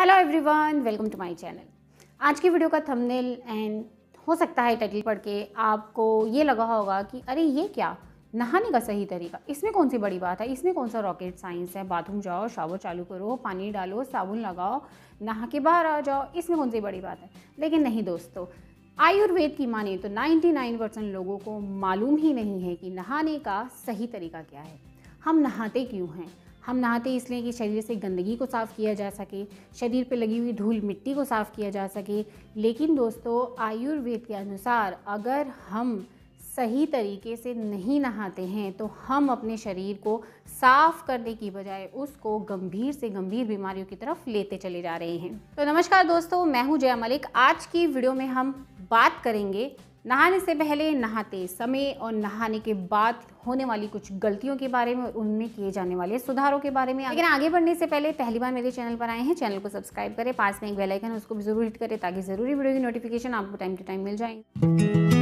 hello everyone welcome to my channel आज की video का थंबनेल एंड हो सकता है टाइटल पढ़ के आपको ये लगा होगा कि अरे ये क्या नहाने का सही तरीका इसमें कौन सी बड़ी बात है इसमें कौन सा रॉकेट साइंस है बाथरूम जाओ शावर चालू करो पानी डालो साबुन लगाओ नहा के बाहर आ जाओ इसमें कौन सी बड़ी बात है लेकिन नहीं दोस्तों आयुर्वेद की माने तो 99 परसेंट लोगों को मालूम ही नहीं है कि नहाने का सही तरीका क्या है हम नहाते क्यों हैं हम नहाते इसलिए कि शरीर से गंदगी को साफ़ किया जा सके शरीर पर लगी हुई धूल मिट्टी को साफ़ किया जा सके लेकिन दोस्तों आयुर्वेद के अनुसार अगर हम सही तरीके से नहीं नहाते हैं तो हम अपने शरीर को साफ करने की बजाय उसको गंभीर से गंभीर बीमारियों की तरफ लेते चले जा रहे हैं तो नमस्कार दोस्तों मैं हूं जया मलिक आज की वीडियो में हम बात करेंगे नहाने से पहले नहाते समय और नहाने के बाद होने वाली कुछ गलतियों के बारे में और उनमें किए जाने वाले सुधारों के बारे में लेकिन आगे बढ़ने से पहले पहली बार मेरे चैनल पर आए हैं चैनल को सब्सक्राइब करें पास में एक बेल आइकन उसको भी जरूर हिट करें ताकि ज़रूरी वीडियो की नोटिफिकेशन आपको टाइम टू टाइम मिल जाएंगे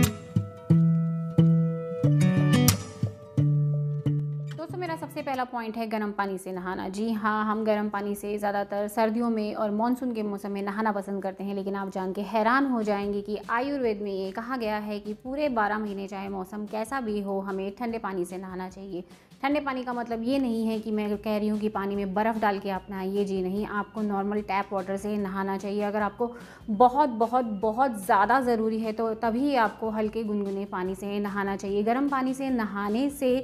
सबसे पहला पॉइंट है गर्म पानी से नहाना जी हाँ हम गर्म पानी से ज़्यादातर सर्दियों में और मानसून के मौसम में नहाना पसंद करते हैं लेकिन आप जान के हैरान हो जाएंगे कि आयुर्वेद में ये कहा गया है कि पूरे बारह महीने चाहे मौसम कैसा भी हो हमें ठंडे पानी से नहाना चाहिए ठंडे पानी का मतलब ये नहीं है कि मैं कह रही हूँ कि पानी में बर्फ़ डाल के आप नहाइए जी नहीं आपको नॉर्मल टैप वाटर से नहाना चाहिए अगर आपको बहुत बहुत बहुत ज़्यादा ज़रूरी है तो तभी आपको हल्के गुनगुने पानी से नहाना चाहिए गर्म पानी से नहाने से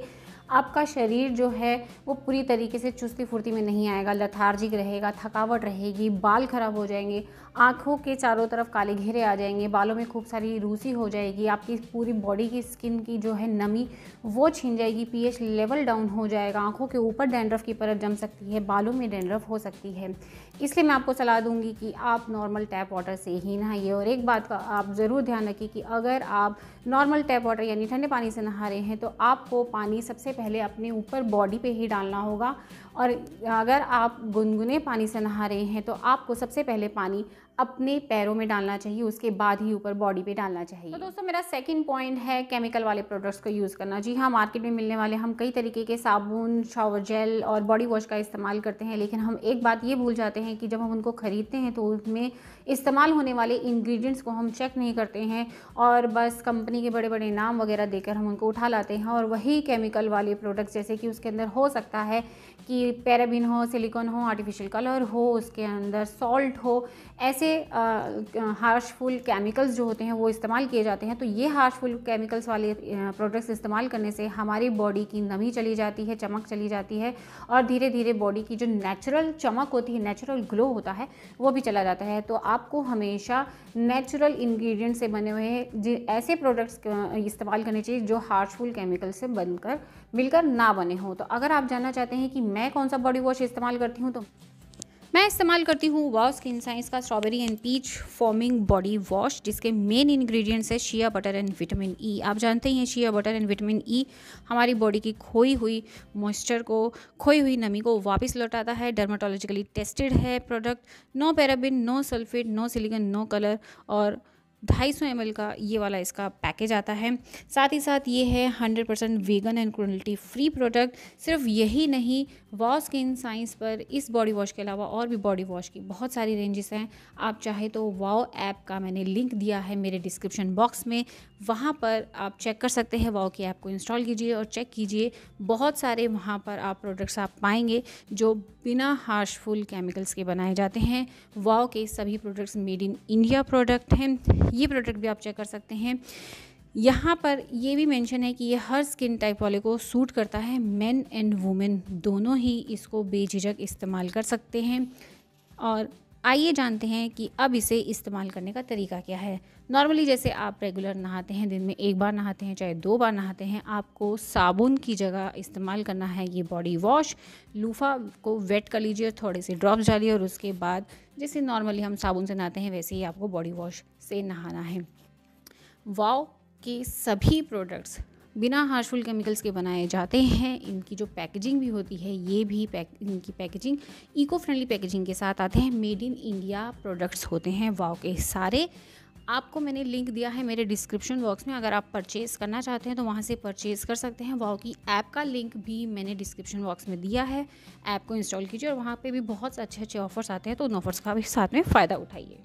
आपका शरीर जो है वो पूरी तरीके से चुस्ती फुर्ती में नहीं आएगा लथार्जिक रहेगा थकावट रहेगी बाल खराब हो जाएंगे आँखों के चारों तरफ काले घेरे आ जाएंगे बालों में खूब सारी रूसी हो जाएगी आपकी पूरी बॉडी की स्किन की जो है नमी वो छीन जाएगी पी लेवल डाउन हो जाएगा आँखों के ऊपर डैंड्रफ की परत जम सकती है बालों में डैंड्रफ हो सकती है इसलिए मैं आपको सलाह दूंगी कि आप नॉर्मल टैप वाटर से ही नहाइए और एक बात का आप ज़रूर ध्यान रखिए कि अगर आप नॉर्मल टैप वाटर यानी ठंडे पानी से नहा रहे हैं तो आपको पानी सबसे पहले अपने ऊपर बॉडी पे ही डालना होगा और अगर आप गुनगुने पानी से नहा रहे हैं तो आपको सबसे पहले पानी अपने पैरों में डालना चाहिए उसके बाद ही ऊपर बॉडी पे डालना चाहिए तो दोस्तों मेरा सेकंड पॉइंट है केमिकल वाले प्रोडक्ट्स को यूज़ करना जी हाँ मार्केट में मिलने वाले हम कई तरीके के साबुन शावर जेल और बॉडी वॉश का इस्तेमाल करते हैं लेकिन हम एक बात ये भूल जाते हैं कि जब हम उनको ख़रीदते हैं तो उसमें इस्तेमाल होने वाले इन्ग्रीडियंट्स को हम चेक नहीं करते हैं और बस कंपनी के बड़े बड़े नाम वगैरह देकर हम उनको उठा लाते हैं और वही केमिकल वाले प्रोडक्ट्स जैसे कि उसके अंदर हो सकता है कि पैराबिन हो सिलिकॉन हो आर्टिफिशियल कलर हो उसके अंदर सॉल्ट हो ऐसे से हार्शफुल केमिकल्स जो होते हैं वो इस्तेमाल किए जाते हैं तो ये हार्शफुल केमिकल्स वाले प्रोडक्ट्स इस्तेमाल करने से हमारी बॉडी की नमी चली जाती है चमक चली जाती है और धीरे धीरे बॉडी की जो नेचुरल चमक होती है नेचुरल ग्लो होता है वो भी चला जाता है तो आपको हमेशा नेचुरल इन्ग्रीडियंट से बने हुए ऐसे प्रोडक्ट्स इस्तेमाल करने चाहिए जो हार्शफुल केमिकल से बनकर मिलकर ना बने हों तो अगर आप जानना चाहते हैं कि मैं कौन सा बॉडी वॉश इस्तेमाल करती हूँ तो मैं इस्तेमाल करती हूँ वाव स्किन साइंस का strawberry and peach foaming body wash जिसके मेन इंग्रेडिएंट्स है shea butter and vitamin E आप जानते ही हैं shea butter and vitamin E हमारी बॉडी की खोई हुई मॉइस्चर को खोई हुई नमी को वापस लौटाता है डर्माटोलॉजिकली टेस्टेड है product no paraben no sulphate no silicone no colour और ढाई सौ एम का ये वाला इसका पैकेज आता है साथ ही साथ ये है hundred percent vegan and cruelty free product सिर्फ यही नहीं वॉ स्किन साइंस पर इस बॉडी वॉश के अलावा और भी बॉडी वॉश की बहुत सारी रेंजेस हैं आप चाहे तो वाओ ऐप का मैंने लिंक दिया है मेरे डिस्क्रिप्शन बॉक्स में वहाँ पर आप चेक कर सकते हैं वाओ की ऐप को इंस्टॉल कीजिए और चेक कीजिए बहुत सारे वहाँ पर आप प्रोडक्ट्स आप पाएंगे जो बिना हार्शफुल केमिकल्स के बनाए जाते हैं वाओ के सभी products made in India product हैं ये प्रोडक्ट भी आप चेक कर सकते हैं यहाँ पर ये भी मेंशन है कि ये हर स्किन टाइप वाले को सूट करता है मेन एंड वुमेन दोनों ही इसको बेझिझक इस्तेमाल कर सकते हैं और आइए जानते हैं कि अब इसे इस्तेमाल करने का तरीका क्या है नॉर्मली जैसे आप रेगुलर नहाते हैं दिन में एक बार नहाते हैं चाहे दो बार नहाते हैं आपको साबुन की जगह इस्तेमाल करना है ये बॉडी वॉश लूफा को वेट कर लीजिए थोड़े से ड्रॉप्स डालिए और उसके बाद जैसे नॉर्मली हम साबुन से नहाते हैं वैसे ही आपको बॉडी वॉश से नहाना है वाओ के सभी प्रोडक्ट्स बिना हार्शफुल केमिकल्स के बनाए जाते हैं इनकी जो पैकेजिंग भी होती है ये भी पैक इनकी पैकेजिंग इको फ्रेंडली पैकेजिंग के साथ आते हैं मेड इन इंडिया प्रोडक्ट्स होते हैं वाओ के सारे आपको मैंने लिंक दिया है मेरे डिस्क्रिप्शन बॉक्स में अगर आप परचेज़ करना चाहते हैं तो वहाँ से परचेज़ कर सकते हैं वाओ की ऐप का लिंक भी मैंने डिस्क्रिप्शन बॉक्स में दिया है ऐप को इंस्टॉल कीजिए और वहाँ पे भी बहुत अच्छे अच्छे ऑफर्स आते हैं तो उन ऑफर्स का भी साथ में फ़ायदा उठाइए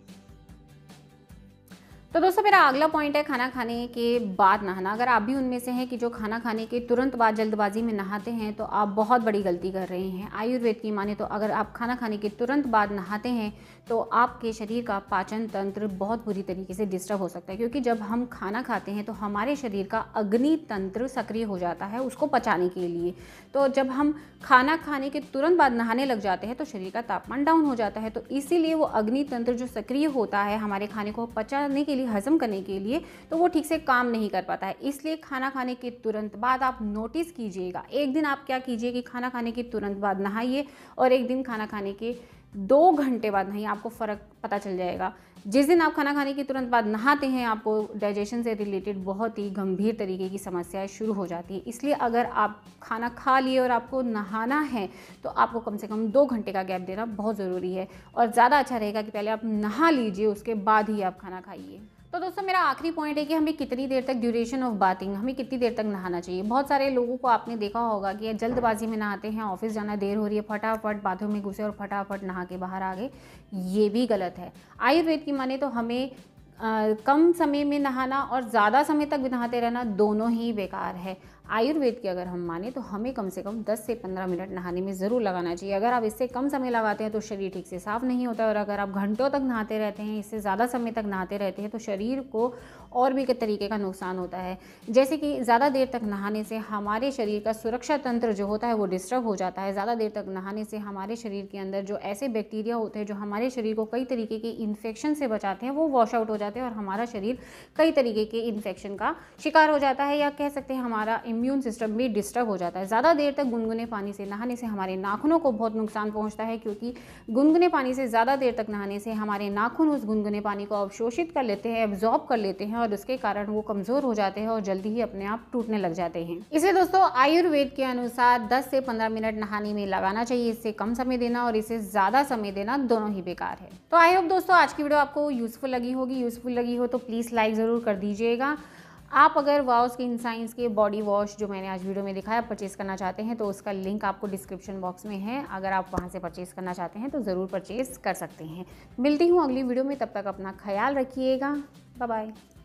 तो दोस्तों मेरा अगला पॉइंट है खाना खाने के बाद नहाना अगर आप भी उनमें से हैं कि जो खाना खाने के तुरंत बाद जल्दबाजी में नहाते हैं तो आप बहुत बड़ी गलती कर रहे हैं आयुर्वेद की माने तो अगर आप खाना खाने के तुरंत बाद नहाते हैं तो आपके शरीर का पाचन तंत्र बहुत बुरी तरीके से डिस्टर्ब हो सकता है क्योंकि जब हम खाना खाते हैं तो हमारे शरीर का अग्नि तंत्र सक्रिय हो जाता है उसको पचाने के लिए तो जब हम खाना खाने के तुरंत बाद नहाने लग जाते हैं तो शरीर का तापमान डाउन हो जाता है तो इसीलिए वो अग्नि तंत्र जो सक्रिय होता है हमारे खाने को पचाने के लिए हज़म करने के लिए तो वो ठीक से काम नहीं कर पाता है इसलिए खाना खाने के तुरंत बाद आप नोटिस कीजिएगा एक दिन आप क्या कीजिए कि खाना खाने के तुरंत बाद नहाइए और एक दिन खाना खाने के दो घंटे बाद नहीं आपको फ़र्क पता चल जाएगा जिस दिन आप खाना खाने के तुरंत बाद नहाते हैं आपको डाइजेशन से रिलेटेड बहुत ही गंभीर तरीके की समस्याएं शुरू हो जाती है इसलिए अगर आप खाना खा लिए और आपको नहाना है तो आपको कम से कम दो घंटे का गैप देना बहुत ज़रूरी है और ज़्यादा अच्छा रहेगा कि पहले आप नहा लीजिए उसके बाद ही आप खाना खाइए तो दोस्तों मेरा आखिरी पॉइंट है कि हमें कितनी देर तक ड्यूरेशन ऑफ बाथिंग हमें कितनी देर तक नहाना चाहिए बहुत सारे लोगों को आपने देखा होगा कि जल्दबाजी में नहाते हैं ऑफिस जाना देर हो रही है फटाफट बाथरूम में घुसे और फटाफट नहा के बाहर आ गए ये भी गलत है आयुर्वेद की माने तो हमें आ, कम समय में नहाना और ज़्यादा समय तक भी नहाते रहना दोनों ही बेकार है आयुर्वेद की अगर हम माने तो हमें कम से कम 10 से 15 मिनट नहाने में ज़रूर लगाना चाहिए अगर आप इससे कम समय लगाते हैं तो शरीर ठीक से साफ़ नहीं होता और अगर आप घंटों तक नहाते रहते हैं इससे ज़्यादा समय तक नहाते रहते हैं तो शरीर को और भी तरीके का नुकसान होता है जैसे कि ज़्यादा देर तक नहाने से हमारे शरीर का सुरक्षा तंत्र जो होता है वो डिस्टर्ब हो जाता है ज़्यादा देर तक नहाने से हमारे शरीर के अंदर जो ऐसे बैक्टीरिया होते हैं जो हमारे शरीर को कई तरीके के इन्फेक्शन से बचाते हैं वो वॉश आउट हो जाते हैं और हमारा शरीर कई तरीके के इन्फेक्शन का शिकार हो जाता है या कह सकते हैं हमारा इम्यून सिस्टम भी डिस्टर्ब हो जाता है ज़्यादा देर तक गुनगुने पानी से नहाने से हमारे नाखूनों को बहुत नुकसान पहुँचता है क्योंकि गुनगुने पानी से ज़्यादा देर तक नहाने से हमारे नाखून उस गुनगुने पानी को अवशोषित कर लेते हैं एब्जॉर्ब कर लेते हैं और उसके कारण वो कमज़ोर हो जाते हैं और जल्दी ही अपने आप टूटने लग जाते हैं इसे दोस्तों आयुर्वेद के अनुसार दस से पंद्रह मिनट नहाने में लगाना चाहिए इससे कम समय देना और इसे ज़्यादा समय देना दोनों ही बेकार है तो आई होप दोस्तों आज की वीडियो आपको यूज़फुल लगी होगी यूज़फुल लगी हो तो प्लीज़ लाइक ज़रूर कर दीजिएगा आप अगर वाओ स्किन साइंस के बॉडी वॉश जो मैंने आज वीडियो में दिखाया परचेज़ करना चाहते हैं तो उसका लिंक आपको डिस्क्रिप्शन बॉक्स में है अगर आप वहाँ से परचेज़ करना चाहते हैं तो ज़रूर परचेज़ कर सकते हैं मिलती हूँ अगली वीडियो में तब तक अपना ख्याल रखिएगा बाय